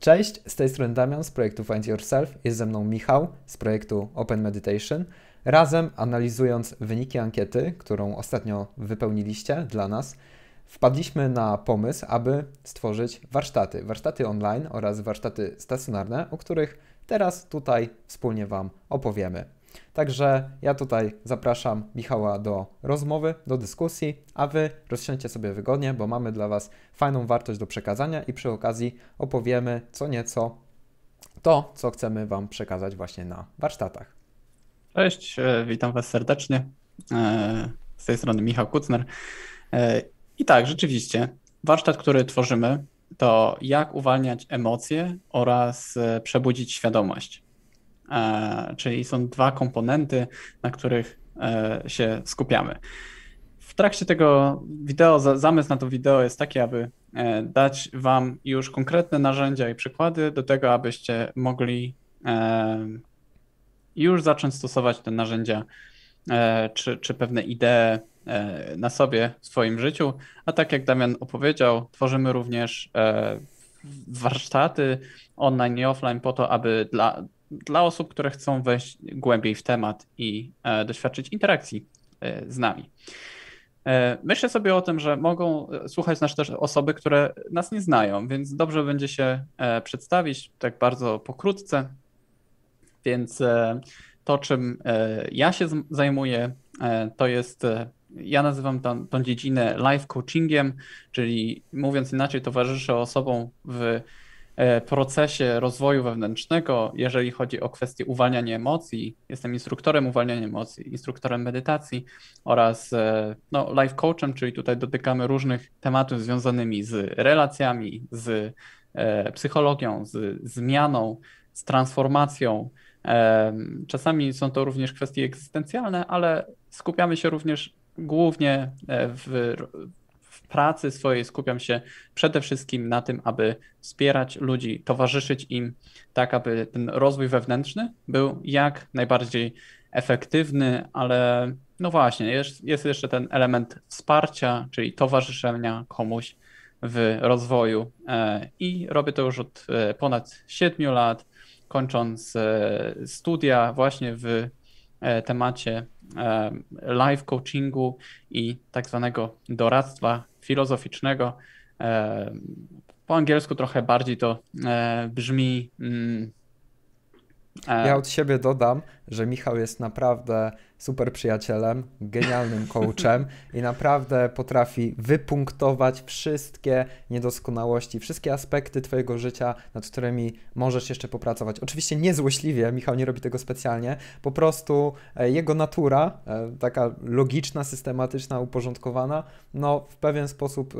Cześć, z tej strony Damian z projektu Find Yourself, jest ze mną Michał z projektu Open Meditation. Razem analizując wyniki ankiety, którą ostatnio wypełniliście dla nas, wpadliśmy na pomysł, aby stworzyć warsztaty, warsztaty online oraz warsztaty stacjonarne, o których teraz tutaj wspólnie Wam opowiemy. Także ja tutaj zapraszam Michała do rozmowy, do dyskusji, a Wy rozsiądźcie sobie wygodnie, bo mamy dla Was fajną wartość do przekazania i przy okazji opowiemy co nieco to, co chcemy Wam przekazać właśnie na warsztatach. Cześć, e, witam Was serdecznie. E, z tej strony Michał Kucner. E, I tak, rzeczywiście, warsztat, który tworzymy, to jak uwalniać emocje oraz przebudzić świadomość. E, czyli są dwa komponenty, na których e, się skupiamy. W trakcie tego wideo, zamysł na to wideo jest taki, aby e, dać Wam już konkretne narzędzia i przykłady do tego, abyście mogli już zacząć stosować te narzędzia czy, czy pewne idee na sobie, w swoim życiu. A tak jak Damian opowiedział, tworzymy również warsztaty online i offline po to, aby dla, dla osób, które chcą wejść głębiej w temat i e, doświadczyć interakcji e, z nami. E, myślę sobie o tym, że mogą słuchać nas też osoby, które nas nie znają, więc dobrze będzie się przedstawić tak bardzo pokrótce. Więc to, czym ja się zajmuję, to jest, ja nazywam tą, tą dziedzinę live coachingiem, czyli mówiąc inaczej, towarzyszę osobom w E, procesie rozwoju wewnętrznego, jeżeli chodzi o kwestie uwalniania emocji. Jestem instruktorem uwalniania emocji, instruktorem medytacji oraz e, no, life coachem, czyli tutaj dotykamy różnych tematów związanymi z relacjami, z e, psychologią, z zmianą, z transformacją. Czasami są to również kwestie egzystencjalne, ale skupiamy się również głównie w pracy swojej skupiam się przede wszystkim na tym, aby wspierać ludzi, towarzyszyć im, tak aby ten rozwój wewnętrzny był jak najbardziej efektywny, ale no właśnie, jest, jest jeszcze ten element wsparcia, czyli towarzyszenia komuś w rozwoju. E, I robię to już od e, ponad 7 lat, kończąc e, studia właśnie w temacie E, live coachingu i tak zwanego doradztwa filozoficznego. E, po angielsku trochę bardziej to e, brzmi mm, E, ja od siebie dodam, że Michał jest naprawdę super przyjacielem, genialnym coachem i naprawdę potrafi wypunktować wszystkie niedoskonałości, wszystkie aspekty Twojego życia, nad którymi możesz jeszcze popracować. Oczywiście niezłośliwie, Michał nie robi tego specjalnie, po prostu e, jego natura, e, taka logiczna, systematyczna, uporządkowana, no w pewien sposób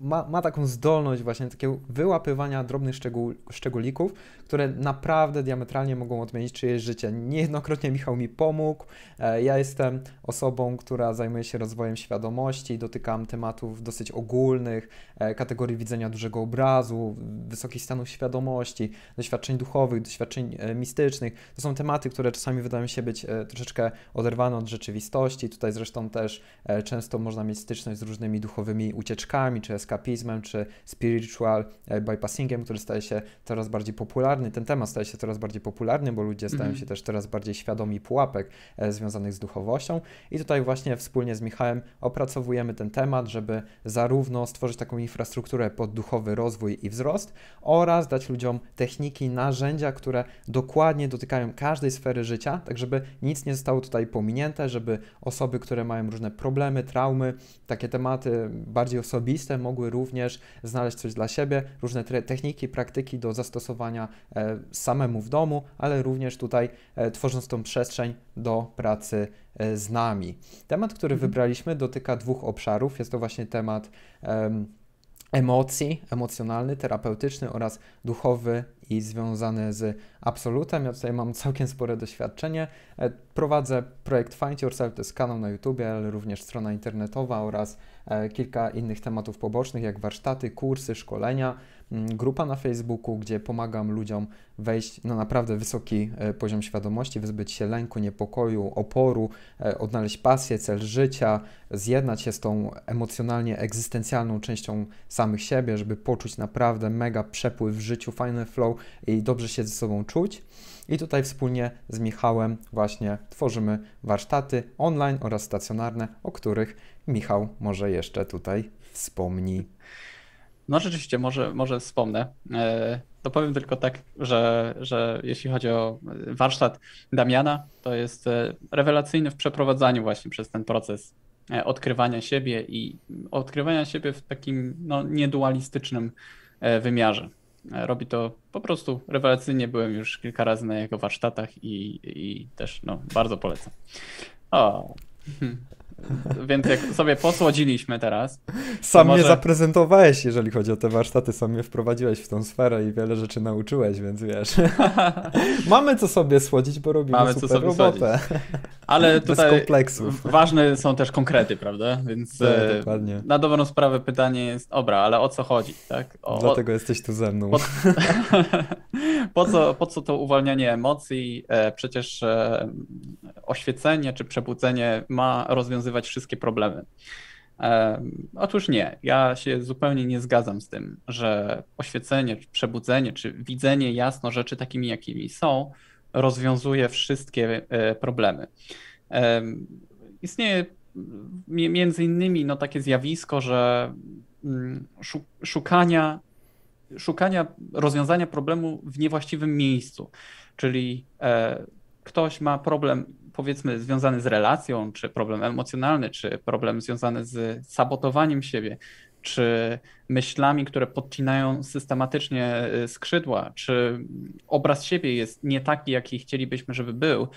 ma, ma taką zdolność właśnie takiego wyłapywania drobnych szczegół, szczególików, które naprawdę diametralnie mogą odmienić czyjeś życie. Niejednokrotnie Michał mi pomógł. E, ja jestem osobą, która zajmuje się rozwojem świadomości, dotykam tematów dosyć ogólnych, e, kategorii widzenia dużego obrazu, wysokich stanów świadomości, doświadczeń duchowych, doświadczeń e, mistycznych. To są tematy, które czasami wydają się być troszeczkę oderwane od rzeczywistości. Tutaj zresztą też często można mieć styczność z różnymi duchowymi ucieczkami, czy eskapizmem, czy spiritual e, bypassingiem, który staje się coraz bardziej popularny. Ten temat staje się coraz bardziej popularny, bo ludzie stają mhm. się też coraz bardziej świadomi pułapek e, związanych z duchowością. I tutaj właśnie wspólnie z Michałem opracowujemy ten temat, żeby zarówno stworzyć taką infrastrukturę pod duchowy rozwój i wzrost, oraz dać ludziom techniki, narzędzia, które dokładnie dotykają każdej sfery życia, tak żeby nic nie zostało tutaj pominięte, żeby osoby, które mają różne problemy, traumy, takie tematy bardziej osobiste, mogły również znaleźć coś dla siebie, różne techniki, praktyki do zastosowania e, samemu w domu, ale również tutaj e, tworząc tą przestrzeń do pracy e, z nami. Temat, który mhm. wybraliśmy, dotyka dwóch obszarów. Jest to właśnie temat emocji, emocjonalny, terapeutyczny oraz duchowy i związane z Absolutem. Ja tutaj mam całkiem spore doświadczenie. E, prowadzę projekt Find Yourself, to jest kanał na YouTubie, ale również strona internetowa oraz e, kilka innych tematów pobocznych, jak warsztaty, kursy, szkolenia. Mm, grupa na Facebooku, gdzie pomagam ludziom wejść na naprawdę wysoki e, poziom świadomości, wyzbyć się lęku, niepokoju, oporu, e, odnaleźć pasję, cel życia, zjednać się z tą emocjonalnie egzystencjalną częścią samych siebie, żeby poczuć naprawdę mega przepływ w życiu, fajny flow i dobrze się ze sobą czuć. I tutaj wspólnie z Michałem właśnie tworzymy warsztaty online oraz stacjonarne, o których Michał może jeszcze tutaj wspomni. No rzeczywiście, może, może wspomnę. E, to powiem tylko tak, że, że jeśli chodzi o e, warsztat Damiana, to jest e, rewelacyjny w przeprowadzaniu właśnie przez ten proces odkrywania siebie i odkrywania siebie w takim no, niedualistycznym wymiarze. Robi to po prostu rewelacyjnie. Byłem już kilka razy na jego warsztatach i, i też no, bardzo polecam. O. Hmm. Więc jak sobie posłodziliśmy teraz. Sam może... mnie zaprezentowałeś, jeżeli chodzi o te warsztaty, sam mnie wprowadziłeś w tą sferę i wiele rzeczy nauczyłeś, więc wiesz. Mamy co sobie słodzić, bo robimy Mamy super co sobie robotę. Ale tutaj kompleksów. ważne są też konkrety, prawda? Więc tak, e, dokładnie. na dobrą sprawę pytanie jest, obra, ale o co chodzi, tak? O, Dlatego o... jesteś tu ze mną. Po... po, co, po co to uwalnianie emocji? E, przecież e, oświecenie czy przebudzenie ma rozwiązanie rozwiązywać wszystkie problemy. E, otóż nie, ja się zupełnie nie zgadzam z tym, że oświecenie, czy przebudzenie, czy widzenie jasno rzeczy takimi, jakimi są, rozwiązuje wszystkie e, problemy. E, istnieje między innymi no, takie zjawisko, że mm, szukania, szukania rozwiązania problemu w niewłaściwym miejscu, czyli ktoś ma problem, powiedzmy, związany z relacją, czy problem emocjonalny, czy problem związany z sabotowaniem siebie, czy myślami, które podcinają systematycznie y, skrzydła, czy obraz siebie jest nie taki, jaki chcielibyśmy, żeby był. Y,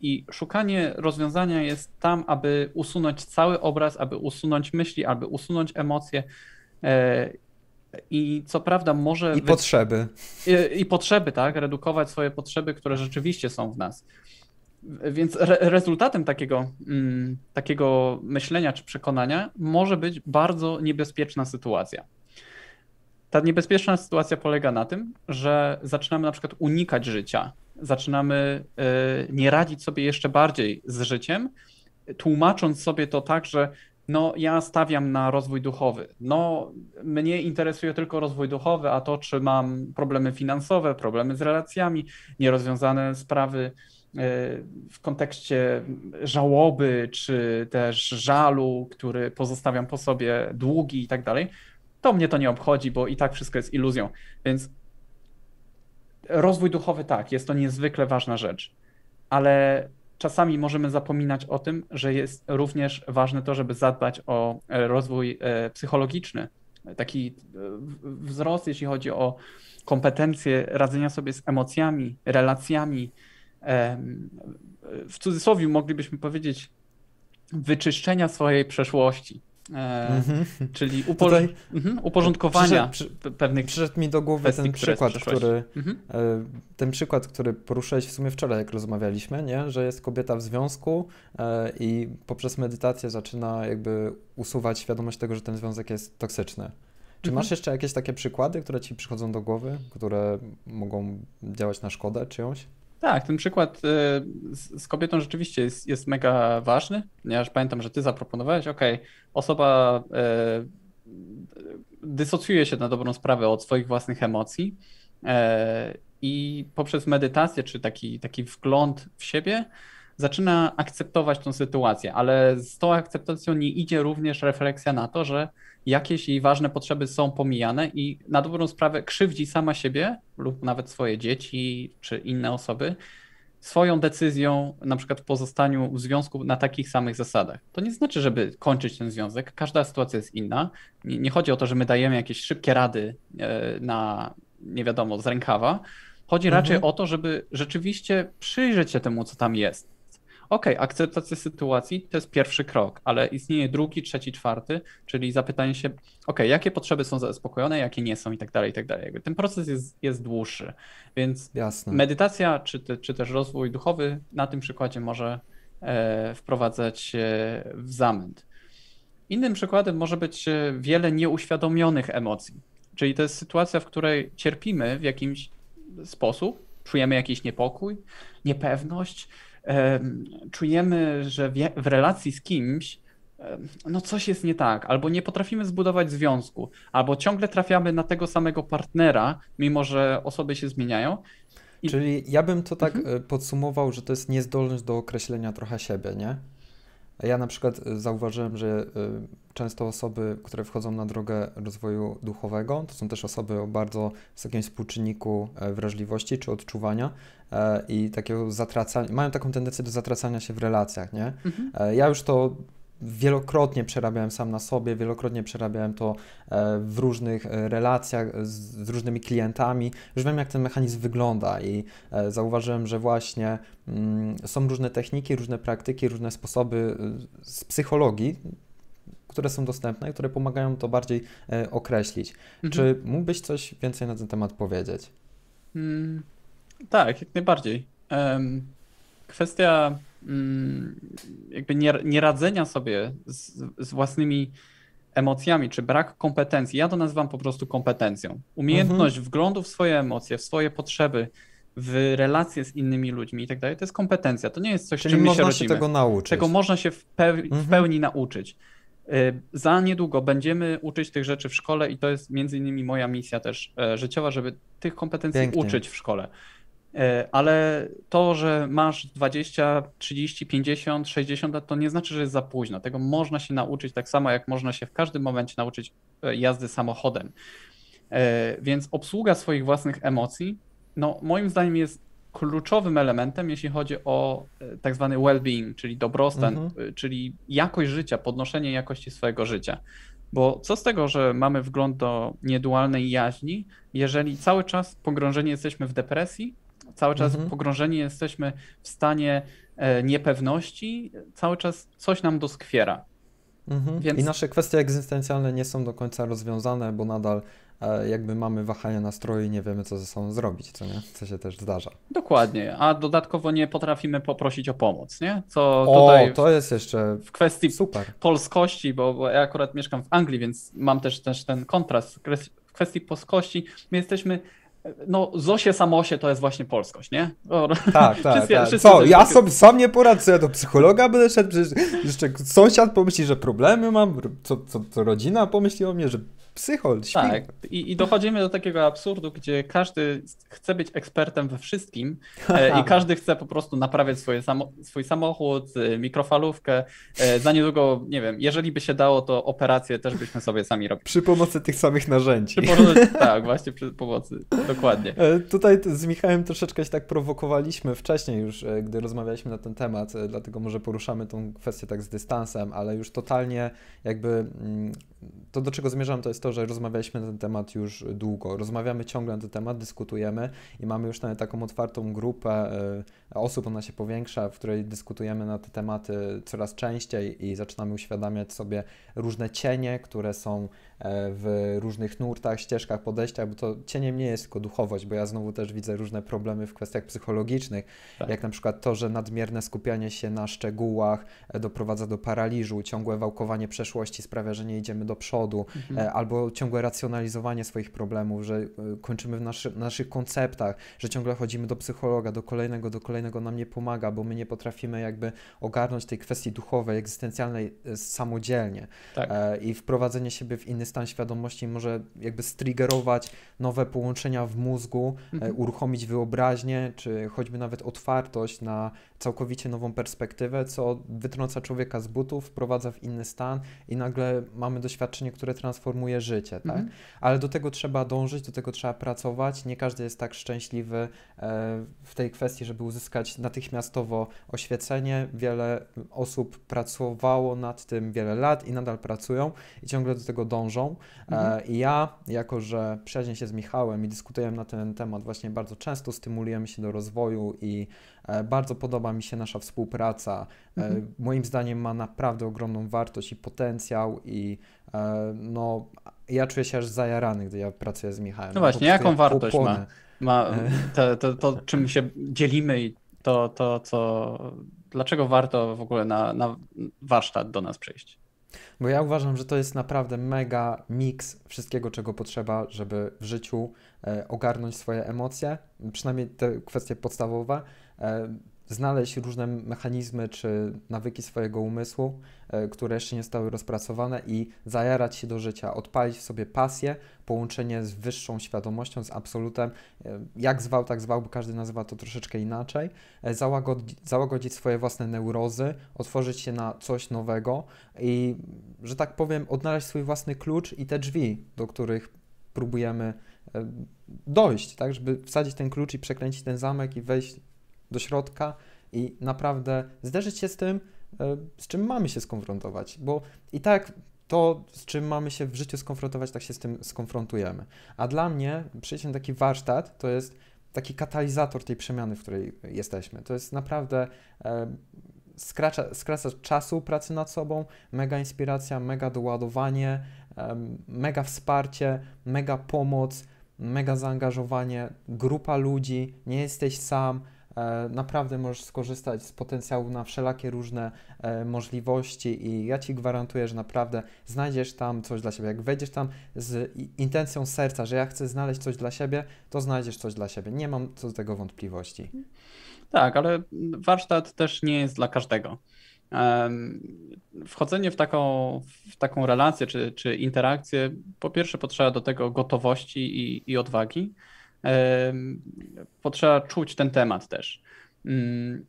I szukanie rozwiązania jest tam, aby usunąć cały obraz, aby usunąć myśli, aby usunąć emocje y, i co prawda może. I potrzeby. I, I, potrzeby, tak? Redukować swoje potrzeby, które rzeczywiście są w nas. Więc re rezultatem takiego, mm, takiego myślenia czy przekonania może być bardzo niebezpieczna sytuacja. Ta niebezpieczna sytuacja polega na tym, że zaczynamy na przykład unikać życia, zaczynamy y, nie radzić sobie jeszcze bardziej z życiem, tłumacząc sobie to tak, że no, ja stawiam na rozwój duchowy. No, mnie interesuje tylko rozwój duchowy, a to, czy mam problemy finansowe, problemy z relacjami, nierozwiązane sprawy e, w kontekście żałoby, czy też żalu, który pozostawiam po sobie, długi i tak dalej, to mnie to nie obchodzi, bo i tak wszystko jest iluzją. Więc rozwój duchowy tak, jest to niezwykle ważna rzecz, ale czasami możemy zapominać o tym, że jest również ważne to, żeby zadbać o e, rozwój e, psychologiczny, taki e, wzrost, jeśli chodzi o kompetencje radzenia sobie z emocjami, relacjami. W cudzysłowie moglibyśmy powiedzieć, wyczyszczenia swojej przeszłości. E, mhm. Czyli Tutaj, mhm, uporządkowania przyszedł, przy, pewnych Przyszedł mi do głowy mhm. e, ten przykład, który, ten przykład, który poruszałeś w sumie wczoraj, jak rozmawialiśmy, nie? że jest kobieta w związku e, i poprzez medytację zaczyna jakby usuwać świadomość tego, że ten związek jest toksyczny. Czy masz jeszcze jakieś takie przykłady, które ci przychodzą do głowy, które mogą działać na szkodę czyjąś? Tak, ten przykład e, z, kobietą rzeczywiście jest, jest mega ważny, ponieważ pamiętam, że ty zaproponowałeś, "Okej, osoba e, dysocjuje się na dobrą sprawę od swoich własnych emocji e, i poprzez medytację czy taki, taki wgląd w siebie zaczyna akceptować tą sytuację, ale z tą akceptacją nie idzie również refleksja na to, że jakieś jej ważne potrzeby są pomijane i na dobrą sprawę krzywdzi sama siebie lub nawet swoje dzieci czy inne osoby swoją decyzją, na przykład w pozostaniu w związku na takich samych zasadach. To nie znaczy, żeby kończyć ten związek. Każda sytuacja jest inna. Nie, nie chodzi o to, że my dajemy jakieś szybkie rady e, na, nie wiadomo, z rękawa. Chodzi mhm. raczej o to, żeby rzeczywiście przyjrzeć się temu, co tam jest. OK, akceptacja sytuacji to jest pierwszy krok, ale istnieje drugi, trzeci, czwarty, czyli zapytanie się, OK, jakie potrzeby są zaspokojone, jakie nie są i tak dalej, i tak dalej. Ten proces jest, jest dłuższy, więc Jasne. medytacja czy, te, czy też rozwój duchowy na tym przykładzie może e, wprowadzać e, w zamęt. Innym przykładem może być e, wiele nieuświadomionych emocji, czyli to jest sytuacja, w której cierpimy w jakimś sposób, czujemy jakiś niepokój, niepewność, czujemy, że w relacji z kimś no coś jest nie tak, albo nie potrafimy zbudować związku, albo ciągle trafiamy na tego samego partnera, mimo że osoby się zmieniają. I... Czyli ja bym to tak mhm. E, podsumował, że to jest niezdolność do określenia trochę siebie, nie? Ja na przykład e, zauważyłem, że e, często osoby, które wchodzą na drogę rozwoju duchowego, to są też osoby o bardzo wysokim współczynniku e, wrażliwości czy odczuwania i takiego zatracania, mają taką tendencję do zatracania się w relacjach, nie? Mhm. Ja już to wielokrotnie przerabiałem sam na sobie, wielokrotnie przerabiałem to e, w różnych e, relacjach z, różnymi klientami. Już wiem, jak ten mechanizm wygląda i e, zauważyłem, że właśnie mm, są różne techniki, różne praktyki, różne sposoby z psychologii, które są dostępne i które pomagają to bardziej określić. Mhm. Czy mógłbyś coś więcej na ten temat powiedzieć? Mm, tak, jak najbardziej. Um, kwestia Mm, jakby nieradzenia sobie z, z, własnymi emocjami, czy brak kompetencji. Ja to nazywam po prostu kompetencją. Umiejętność mhm. wglądu w swoje emocje, w swoje potrzeby, w relacje z innymi ludźmi i tak dalej, to jest kompetencja. To nie jest coś, Czyli czym my się, się tego nauczyć. Czego można się w, peł w mhm. pełni nauczyć. Y, za niedługo będziemy uczyć tych rzeczy w szkole i to jest między innymi moja misja też e, życiowa, żeby tych kompetencji Pięknie. uczyć w szkole. E, ale to, że masz 20, 30, 50, 60 lat, to nie znaczy, że jest za późno. Tego można się nauczyć tak samo, jak można się w każdym momencie nauczyć e, jazdy samochodem. E, więc obsługa swoich własnych emocji, no moim zdaniem jest kluczowym elementem, jeśli chodzi o tak zwany well-being, czyli dobrostan, mhm. czyli jakość życia, podnoszenie jakości swojego życia. Bo co z tego, że mamy wgląd do niedualnej jaźni, jeżeli cały czas pogrążeni jesteśmy w depresji Cały czas mhm. pogrążeni jesteśmy w stanie e, niepewności, cały czas coś nam doskwiera. Mhm. Więc... I nasze kwestie egzystencjalne nie są do końca rozwiązane, bo nadal e, jakby mamy wahania nastroju i nie wiemy, co ze sobą zrobić, co, nie? co się też zdarza. Dokładnie, a dodatkowo nie potrafimy poprosić o pomoc, nie? Co o, tutaj w, to jest jeszcze w kwestii super. polskości, bo, bo, ja akurat mieszkam w Anglii, więc mam też, też ten kontrast w kwestii polskości. My jesteśmy no Zosie Samosie to jest właśnie polskość, nie? O, tak, tak. Wszyscy, tak. Wszyscy Co, ja sam, sam nie poradzę, do psychologa będę szedł, przecież jeszcze sąsiad pomyśli, że problemy mam, co, co, co rodzina pomyśli o mnie, że psychol, śpij. Tak, I, i dochodzimy do takiego absurdu, gdzie każdy chce być ekspertem we wszystkim e, i każdy chce po prostu naprawiać swoje samo, swój samochód, e, mikrofalówkę. E, za niedługo, nie wiem, jeżeli by się dało, to operacje też byśmy sobie sami robili. Przy pomocy tych samych narzędzi. Pomocy, tak, właśnie przy pomocy, dokładnie. Tutaj z Michałem troszeczkę się tak prowokowaliśmy wcześniej już, gdy rozmawialiśmy na ten temat, dlatego może poruszamy tą kwestię tak z dystansem, ale już totalnie jakby mm, to, do czego zmierzam, to jest to, że rozmawialiśmy na ten temat już długo. Rozmawiamy ciągle na ten temat, dyskutujemy i mamy już nawet taką otwartą grupę e, osób, ona się powiększa, w której dyskutujemy na te tematy coraz częściej i zaczynamy uświadamiać sobie różne cienie, które są E, w różnych nurtach, ścieżkach, podejściach, bo to cieniem nie jest tylko duchowość, bo ja znowu też widzę różne problemy w kwestiach psychologicznych, tak. jak na przykład to, że nadmierne skupianie się na szczegółach e, doprowadza do paraliżu, ciągłe wałkowanie przeszłości sprawia, że nie idziemy do przodu, mhm. E, albo ciągłe racjonalizowanie swoich problemów, że kończymy w naszy, naszych konceptach, że ciągle chodzimy do psychologa, do kolejnego, do kolejnego nam nie pomaga, bo my nie potrafimy jakby ogarnąć tej kwestii duchowej, egzystencjalnej samodzielnie tak. i wprowadzenie siebie w inny stan świadomości może jakby striggerować nowe połączenia w mózgu, e, mhm. uruchomić wyobraźnię, czy choćby nawet otwartość na całkowicie nową perspektywę, co wytrąca człowieka z butów, wprowadza w inny stan i nagle mamy doświadczenie, które transformuje życie, tak? Mhm. Ale do tego trzeba dążyć, do tego trzeba pracować. Nie każdy jest tak szczęśliwy e, w tej kwestii, żeby uzyskać natychmiastowo oświecenie. Wiele osób pracowało nad tym wiele lat i nadal pracują i ciągle do tego dążą. E, mhm. I ja, jako że przyjaźnię się z Michałem i dyskutujemy na ten temat właśnie bardzo często, stymulujemy się do rozwoju i e, bardzo podoba mi się nasza współpraca. E, mhm. Moim zdaniem ma naprawdę ogromną wartość i potencjał i no, ja czuję się aż zajarany, gdy ja pracuję z Michałem. No właśnie, jaką wartość ma, ma to, to, to, czym się dzielimy i to, to co, dlaczego warto w ogóle na, na warsztat do nas przyjść? Bo ja uważam, że to jest naprawdę mega miks wszystkiego, czego potrzeba, żeby w życiu e, ogarnąć swoje emocje, przynajmniej te kwestie podstawowe, e, znaleźć różne mechanizmy czy nawyki swojego umysłu, e, które jeszcze nie zostały rozpracowane i zajarać się do życia, odpalić w sobie pasję, połączenie z wyższą świadomością, z absolutem, e, jak zwał, tak zwał, bo każdy nazywa to troszeczkę inaczej, e, załagodzić, załagodzić swoje własne neurozy, otworzyć się na coś nowego i, że tak powiem, odnaleźć swój własny klucz i te drzwi, do których próbujemy dojść, tak, żeby wsadzić ten klucz i przekręcić ten zamek i wejść do środka i naprawdę zderzyć się z tym, e, z czym mamy się skonfrontować, bo i tak to, z czym mamy się w życiu skonfrontować, tak się z tym skonfrontujemy. A dla mnie przyjście na taki warsztat to jest taki katalizator tej przemiany, w której jesteśmy. To jest naprawdę e, skraca czasu pracy nad sobą, mega inspiracja, mega doładowanie, e, mega wsparcie, mega pomoc, mega zaangażowanie, grupa ludzi, nie jesteś sam, E, naprawdę możesz skorzystać z potencjału na wszelakie różne e, możliwości i ja Ci gwarantuję, że naprawdę znajdziesz tam coś dla siebie. Jak wejdziesz tam z intencją serca, że ja chcę znaleźć coś dla siebie, to znajdziesz coś dla siebie. Nie mam co do tego wątpliwości. Tak, ale warsztat też nie jest dla każdego. Wchodzenie w taką, w taką relację czy, czy interakcję, po pierwsze potrzeba do tego gotowości i, i odwagi potrzeba czuć ten temat też. Mm,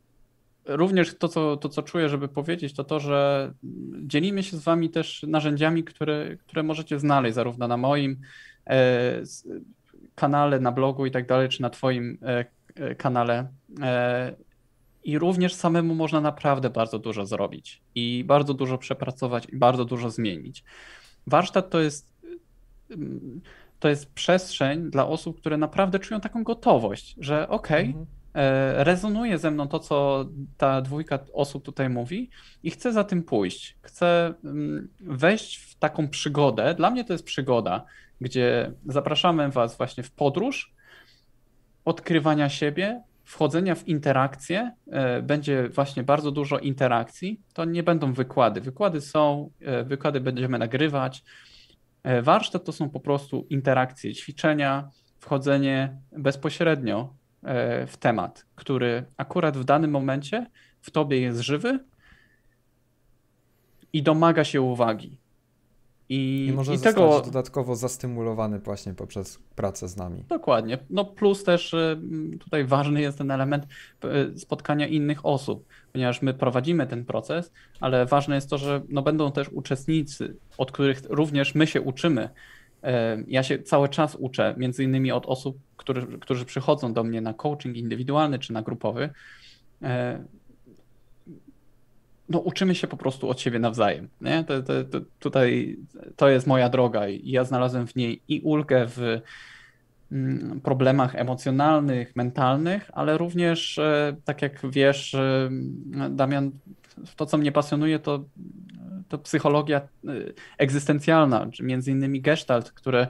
również to co, to, co czuję, żeby powiedzieć, to to, że dzielimy się z Wami też narzędziami, które, które możecie znaleźć zarówno na moim e, kanale, na blogu i tak dalej, czy na Twoim e, e, kanale. I również samemu można naprawdę bardzo dużo zrobić i bardzo dużo przepracować i bardzo dużo zmienić. Warsztat to jest mm, to jest przestrzeń dla osób, które naprawdę czują taką gotowość, że okej, okay, mhm e, rezonuje ze mną to, co ta dwójka osób tutaj mówi, i chcę za tym pójść. Chcę mm, wejść w taką przygodę. Dla mnie to jest przygoda, gdzie zapraszamy Was właśnie w podróż odkrywania siebie, wchodzenia w interakcje. E, będzie właśnie bardzo dużo interakcji. To nie będą wykłady. Wykłady są, e, wykłady będziemy nagrywać E, warsztat to są po prostu interakcje, ćwiczenia, wchodzenie bezpośrednio e, w temat, który akurat w danym momencie w tobie jest żywy i domaga się uwagi. I, I może i zostać tego... dodatkowo zastymulowany właśnie poprzez pracę z nami. Dokładnie. No plus też y, tutaj ważny jest ten element y, spotkania innych osób, ponieważ my prowadzimy ten proces, ale ważne jest to, że no będą też uczestnicy, od których również my się uczymy. E, ja się cały czas uczę, między innymi od osób, którzy, którzy przychodzą do mnie na coaching indywidualny czy na grupowy e, no, uczymy się po prostu od siebie nawzajem. Nie? To, to, to, tutaj to jest moja droga i ja znalazłem w niej i ulgę w mm, problemach emocjonalnych, mentalnych, ale również, e, tak jak wiesz, e, Damian, to co mnie pasjonuje, to, to psychologia e, egzystencjalna, czy między innymi gestalt, które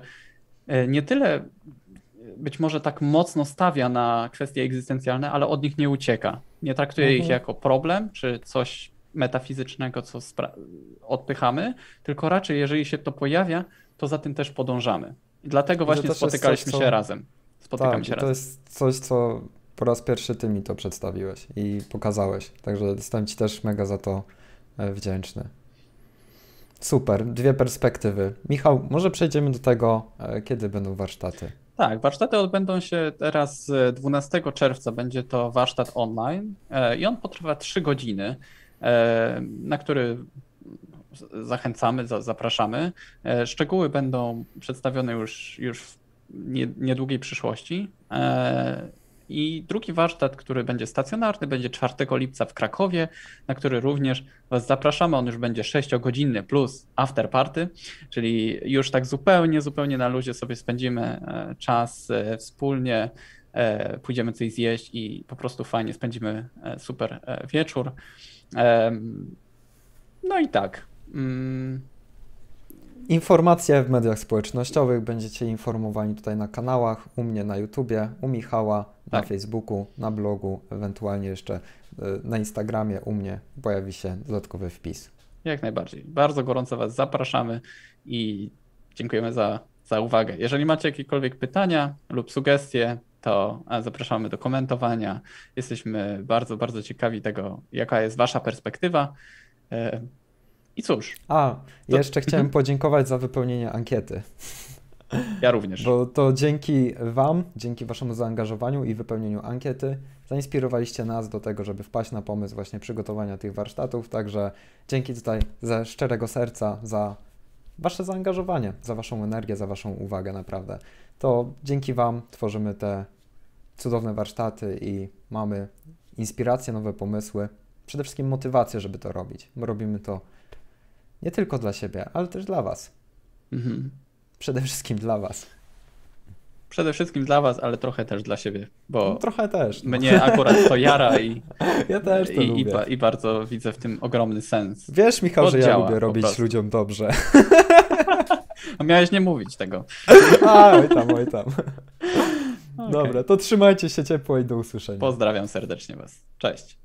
nie tyle być może tak mocno stawia na kwestie egzystencjalne, ale od nich nie ucieka. Nie traktuje mhm. ich jako problem czy coś metafizycznego, co odpychamy, tylko raczej jeżeli się to pojawia, to za tym też podążamy. I dlatego I właśnie spotykaliśmy coś, co... się razem. Spotykamy tak, się razem. To jest coś, co po raz pierwszy ty mi to przedstawiłeś i pokazałeś. Także jestem ci też mega za to e, wdzięczny. Super, dwie perspektywy. Michał, może przejdziemy do tego, e, kiedy będą warsztaty. Tak, warsztaty odbędą się teraz 12 e, czerwca, będzie to warsztat online i on potrwa 3 godziny. E, na który zachęcamy, zapraszamy. E, szczegóły będą przedstawione już, już w niedługiej przyszłości. E, I drugi warsztat, który będzie stacjonarny, będzie 4 lipca w Krakowie, na który również Was zapraszamy. On już będzie 6-godzinny plus after party, czyli już tak zupełnie, zupełnie na luzie sobie spędzimy czas wspólnie, pójdziemy coś zjeść i po prostu fajnie spędzimy super wieczór. No i tak. Mm. Informacje w mediach społecznościowych będziecie informowani tutaj na kanałach, u mnie na YouTubie, u Michała, na tak. Facebooku, na blogu, ewentualnie jeszcze e, na Instagramie u mnie pojawi się dodatkowy wpis. Jak najbardziej. Bardzo gorąco Was zapraszamy i dziękujemy za, za uwagę. Jeżeli macie jakiekolwiek pytania lub sugestie, to zapraszamy do komentowania. Jesteśmy bardzo, bardzo ciekawi tego, jaka jest Wasza perspektywa. E, I cóż. A, to... jeszcze chciałem mhm. podziękować za wypełnienie ankiety. Ja również. Bo to dzięki Wam, dzięki Waszemu zaangażowaniu i wypełnieniu ankiety, zainspirowaliście nas do tego, żeby wpaść na pomysł właśnie przygotowania tych warsztatów. Także dzięki tutaj ze szczerego serca za Wasze zaangażowanie, za Waszą energię, za Waszą uwagę, naprawdę. To dzięki Wam tworzymy te cudowne warsztaty i mamy inspiracje, nowe pomysły, przede wszystkim motywację, żeby to robić. robimy to nie tylko dla siebie, ale też dla Was. Mhm. Przede wszystkim dla Was. Przede wszystkim dla was, ale trochę też dla siebie, bo no, trochę też. No. Mnie akurat to jara i, ja też to i, lubię. I, i bardzo widzę w tym ogromny sens. Wiesz, Michał, Oddziała, że ja lubię robić ludziom dobrze. A miałeś nie mówić tego. A, oj tam, oj tam. Okay. Dobra, to trzymajcie się ciepło i do usłyszenia. Pozdrawiam serdecznie was. Cześć.